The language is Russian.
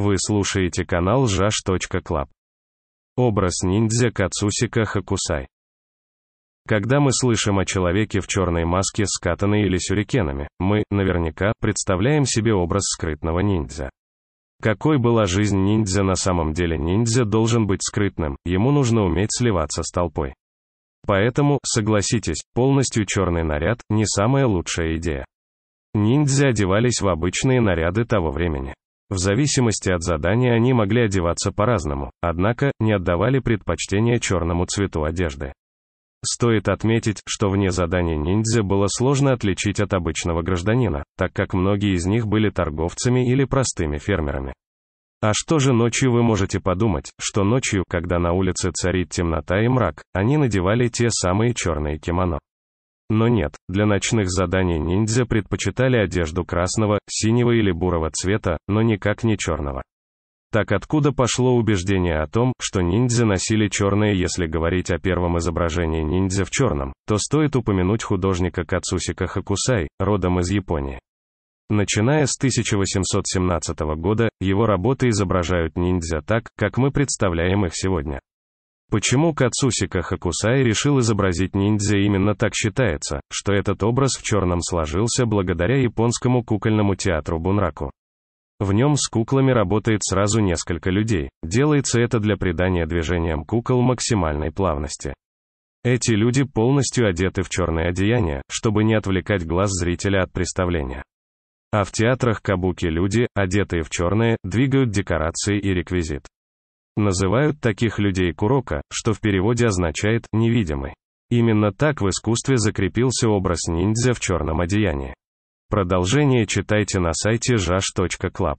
Вы слушаете канал ЖАШ.КЛАБ. Образ ниндзя Кацусика Хакусай. Когда мы слышим о человеке в черной маске, скатанной или сюрикенами, мы, наверняка, представляем себе образ скрытного ниндзя. Какой была жизнь ниндзя на самом деле ниндзя должен быть скрытным, ему нужно уметь сливаться с толпой. Поэтому, согласитесь, полностью черный наряд – не самая лучшая идея. Ниндзя одевались в обычные наряды того времени. В зависимости от задания они могли одеваться по-разному, однако, не отдавали предпочтение черному цвету одежды. Стоит отметить, что вне задания ниндзя было сложно отличить от обычного гражданина, так как многие из них были торговцами или простыми фермерами. А что же ночью вы можете подумать, что ночью, когда на улице царит темнота и мрак, они надевали те самые черные кимоно. Но нет, для ночных заданий ниндзя предпочитали одежду красного, синего или бурого цвета, но никак не черного. Так откуда пошло убеждение о том, что ниндзя носили черные если говорить о первом изображении ниндзя в черном, то стоит упомянуть художника Кацусика Хакусай, родом из Японии. Начиная с 1817 года, его работы изображают ниндзя так, как мы представляем их сегодня. Почему Кацусика Хакусай решил изобразить ниндзя именно так считается, что этот образ в черном сложился благодаря японскому кукольному театру Бунраку. В нем с куклами работает сразу несколько людей. Делается это для придания движениям кукол максимальной плавности. Эти люди полностью одеты в черное одеяние, чтобы не отвлекать глаз зрителя от представления. А в театрах кабуки люди, одетые в черное, двигают декорации и реквизит. Называют таких людей курока, что в переводе означает «невидимый». Именно так в искусстве закрепился образ ниндзя в черном одеянии. Продолжение читайте на сайте jash.club.